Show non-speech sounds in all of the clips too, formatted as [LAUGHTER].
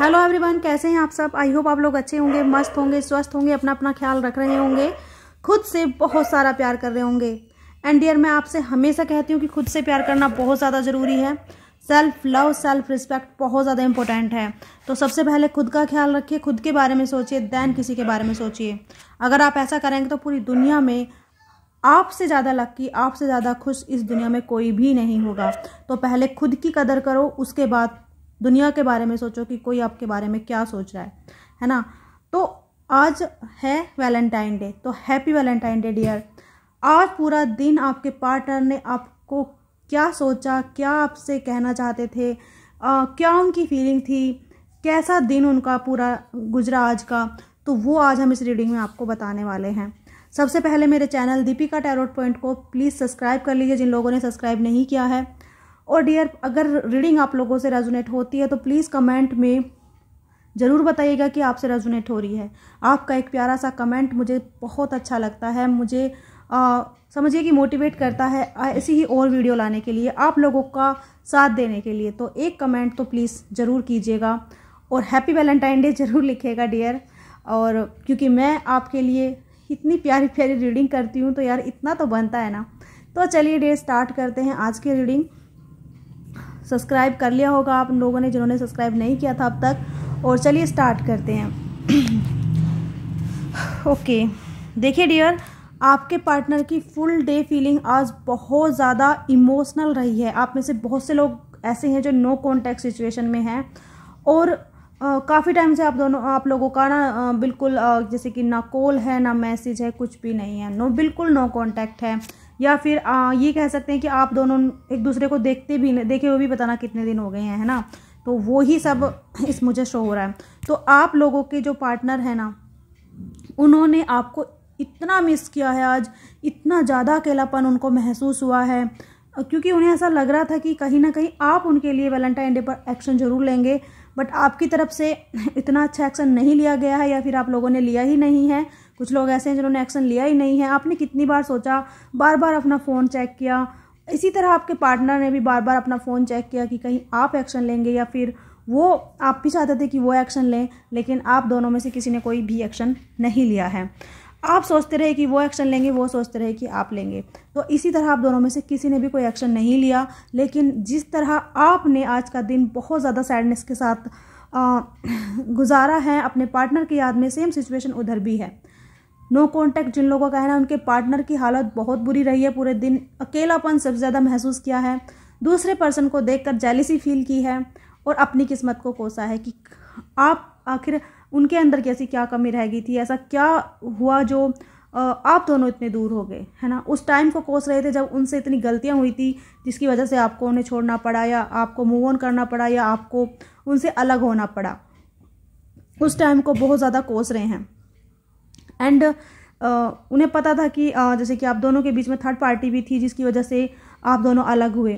Hello everyone कैसे हैं आप सब आई होप आप लोग अच्छे होंगे मस्त होंगे स्वस्थ होंगे अपना अपना ख्याल रख रहे होंगे खुद से बहुत सारा प्यार कर रहे होंगे एंड डियर मैं आपसे हमेशा कहती हूँ कि खुद से प्यार करना बहुत ज़्यादा ज़रूरी है सेल्फ लव सेल्फ रिस्पेक्ट बहुत ज़्यादा इंपॉर्टेंट है तो सबसे पहले खुद का ख्याल रखिए खुद के बारे में सोचिए दैन किसी के बारे में सोचिए अगर आप ऐसा करेंगे तो पूरी दुनिया में आपसे ज़्यादा लक्की आपसे ज़्यादा खुश इस दुनिया में कोई भी नहीं होगा तो पहले खुद की कदर करो उसके बाद दुनिया के बारे में सोचो कि कोई आपके बारे में क्या सोच रहा है है ना तो आज है वैलेंटाइन डे तो हैप्पी वैलेंटाइन डे डियर आज पूरा दिन आपके पार्टनर ने आपको क्या सोचा क्या आपसे कहना चाहते थे आ, क्या उनकी फीलिंग थी कैसा दिन उनका पूरा गुजरा आज का तो वो आज हम इस रीडिंग में आपको बताने वाले हैं सबसे पहले मेरे चैनल दीपिका टैरोट पॉइंट को प्लीज़ सब्सक्राइब कर लीजिए जिन लोगों ने सब्सक्राइब नहीं किया है और डियर अगर रीडिंग आप लोगों से रेजोनेट होती है तो प्लीज़ कमेंट में ज़रूर बताइएगा कि आपसे रेजोनेट हो रही है आपका एक प्यारा सा कमेंट मुझे बहुत अच्छा लगता है मुझे समझिए कि मोटिवेट करता है ऐसी ही और वीडियो लाने के लिए आप लोगों का साथ देने के लिए तो एक कमेंट तो प्लीज़ ज़रूर कीजिएगा और हैप्पी वैलेंटाइन डे ज़रूर लिखेगा डियर और क्योंकि मैं आपके लिए इतनी प्यारी प्यारी रीडिंग करती हूँ तो यार इतना तो बनता है ना तो चलिए डे स्टार्ट करते हैं आज की रीडिंग सब्सक्राइब कर लिया होगा आप लोगों ने जिन्होंने सब्सक्राइब नहीं किया था अब तक और चलिए स्टार्ट करते हैं [CLEARS THROAT] ओके देखिए डियर आपके पार्टनर की फुल डे फीलिंग आज बहुत ज़्यादा इमोशनल रही है आप में से बहुत से लोग ऐसे हैं जो नो कॉन्टैक्ट सिचुएशन में हैं और काफ़ी टाइम से आप दोनों आप लोगों का ना बिल्कुल जैसे कि ना कॉल है ना मैसेज है कुछ भी नहीं है नो बिल्कुल नो कॉन्टैक्ट है या फिर आ, ये कह सकते हैं कि आप दोनों एक दूसरे को देखते भी देखे हुए भी बताना कितने दिन हो गए हैं है ना तो वो ही सब [LAUGHS] इस मुझे शो हो रहा है तो आप लोगों के जो पार्टनर है ना उन्होंने आपको इतना मिस किया है आज इतना ज़्यादा अकेलापन उनको महसूस हुआ है क्योंकि उन्हें ऐसा लग रहा था कि कहीं ना कहीं आप उनके लिए वैलेंटाइन डे पर एक्शन जरूर लेंगे बट आपकी तरफ से इतना अच्छा एक्शन नहीं लिया गया है या फिर आप लोगों ने लिया ही नहीं है कुछ लोग ऐसे हैं जिन्होंने एक्शन लिया ही नहीं है आपने कितनी बार सोचा बार बार अपना फ़ोन चेक किया इसी तरह आपके पार्टनर ने भी बार बार अपना फ़ोन चेक किया कि कहीं आप एक्शन लेंगे या फिर वो आप भी चाहते थे कि वो एक्शन लें लेकिन आप दोनों में से किसी ने कोई भी एक्शन नहीं लिया है आप सोचते रहे कि वो एक्शन लेंगे वो सोचते रहे कि आप लेंगे तो इसी तरह आप दोनों में से किसी ने भी कोई एक्शन नहीं लिया लेकिन जिस तरह आपने आज का दिन बहुत ज़्यादा सैडनेस के साथ आ, गुजारा है अपने पार्टनर की याद में सेम सिचुएशन उधर भी है नो no कॉन्टैक्ट जिन लोगों का है ना उनके पार्टनर की हालत बहुत बुरी रही है पूरे दिन अकेलापन सबसे ज़्यादा महसूस किया है दूसरे पर्सन को देखकर जेलिसी फील की है और अपनी किस्मत को कोसा है कि आप आखिर उनके अंदर कैसी क्या कमी रह गई थी ऐसा क्या हुआ जो आप दोनों इतने दूर हो गए है ना उस टाइम को कोस रहे थे जब उनसे इतनी गलतियां हुई थी जिसकी वजह से आपको उन्हें छोड़ना पड़ा या आपको मूव ऑन करना पड़ा या आपको उनसे अलग होना पड़ा उस टाइम को बहुत ज़्यादा कोस रहे हैं एंड Uh, उन्हें पता था कि uh, जैसे कि आप दोनों के बीच में थर्ड पार्टी भी थी जिसकी वजह से आप दोनों अलग हुए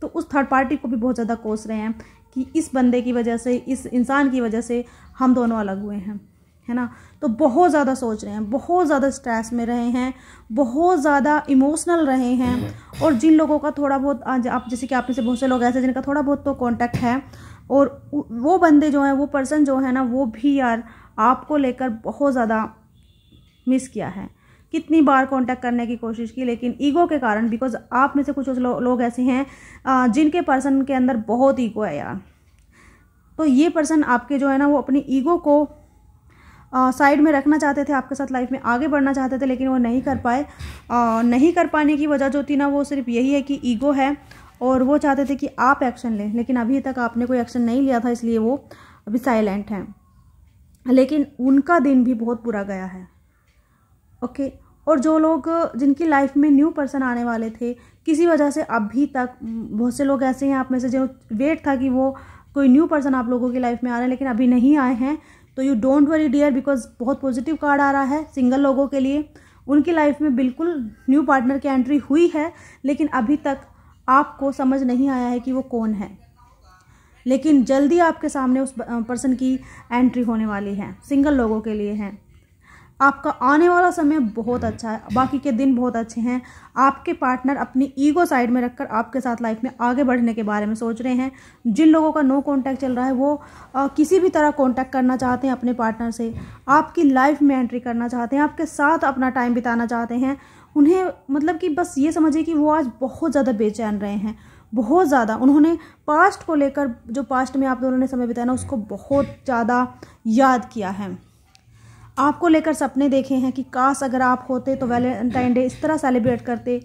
तो उस थर्ड पार्टी को भी बहुत ज़्यादा कोस रहे हैं कि इस बंदे की वजह से इस इंसान की वजह से हम दोनों अलग हुए हैं है ना तो बहुत ज़्यादा सोच रहे हैं बहुत ज़्यादा स्ट्रेस में रहे हैं बहुत ज़्यादा इमोशनल रहे हैं और जिन लोगों का थोड़ा बहुत आज आप जैसे कि आपने से बहुत से लोग ऐसे जिनका थोड़ा बहुत तो कांटेक्ट है और वो बंदे जो हैं वो पर्सन जो है ना वो भी यार आपको लेकर बहुत ज़्यादा मिस किया है कितनी बार कांटेक्ट करने की कोशिश की लेकिन ईगो के कारण बिकॉज आप में से कुछ लो, लोग ऐसे हैं जिनके पर्सन के अंदर बहुत ईगो है यार तो ये पर्सन आपके जो है ना वो अपनी ईगो को साइड में रखना चाहते थे आपके साथ लाइफ में आगे बढ़ना चाहते थे लेकिन वो नहीं कर पाए आ, नहीं कर पाने की वजह जो थी ना वो सिर्फ यही है कि ईगो है और वो चाहते थे कि आप एक्शन लें लेकिन अभी तक आपने कोई एक्शन नहीं लिया था इसलिए वो अभी साइलेंट हैं लेकिन उनका दिन भी बहुत बुरा गया है ओके और जो लोग जिनकी लाइफ में न्यू पर्सन आने वाले थे किसी वजह से अभी तक बहुत से लोग ऐसे हैं आप में से जो वेट था कि वो कोई न्यू पर्सन आप लोगों की लाइफ में आ रहे हैं लेकिन अभी नहीं आए हैं तो you don't worry dear because बहुत पॉजिटिव कार्ड आ रहा है सिंगल लोगों के लिए उनकी लाइफ में बिल्कुल न्यू पार्टनर की एंट्री हुई है लेकिन अभी तक आपको समझ नहीं आया है कि वो कौन है लेकिन जल्दी आपके सामने उस पर्सन की एंट्री होने वाली है सिंगल लोगों के लिए हैं आपका आने वाला समय बहुत हम्म। अच्छा है बाकी के दिन बहुत अच्छे हैं आपके पार्टनर अपनी ईगो साइड में रखकर आपके साथ लाइफ में आगे बढ़ने के बारे में सोच रहे हैं जिन लोगों का नो कांटेक्ट चल रहा है वो आ, किसी भी तरह कांटेक्ट करना चाहते हैं अपने पार्टनर से आपकी लाइफ में एंट्री करना चाहते हैं आपके साथ अपना टाइम बिताना चाहते हैं उन्हें मतलब कि बस ये समझिए कि वो आज बहुत ज़्यादा बेचैन रहे हैं बहुत ज़्यादा उन्होंने पास्ट को लेकर जो पास्ट में आप दोनों ने समय बिताना उसको बहुत ज़्यादा याद किया है आपको लेकर सपने देखे हैं कि काश अगर आप होते तो वैलेंटाइन डे इस तरह सेलिब्रेट करते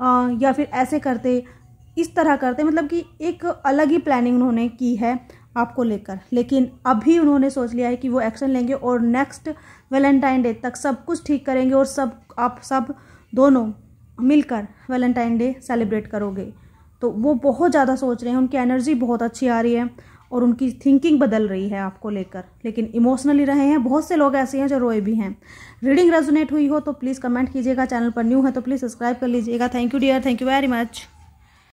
आ, या फिर ऐसे करते इस तरह करते मतलब कि एक अलग ही प्लानिंग उन्होंने की है आपको लेकर लेकिन अभी उन्होंने सोच लिया है कि वो एक्शन लेंगे और नेक्स्ट वैलेंटाइन डे तक सब कुछ ठीक करेंगे और सब आप सब दोनों मिलकर वैलेंटाइन डे सेलिब्रेट करोगे तो वो बहुत ज़्यादा सोच रहे हैं उनकी एनर्जी बहुत अच्छी आ रही है और उनकी थिंकिंग बदल रही है आपको लेकर लेकिन इमोशनली रहे हैं बहुत से लोग ऐसे हैं जो रोए भी हैं रीडिंग रेजोनेट हुई हो तो प्लीज़ कमेंट कीजिएगा चैनल पर न्यू है तो प्लीज़ सब्सक्राइब कर लीजिएगा thank you dear thank you very much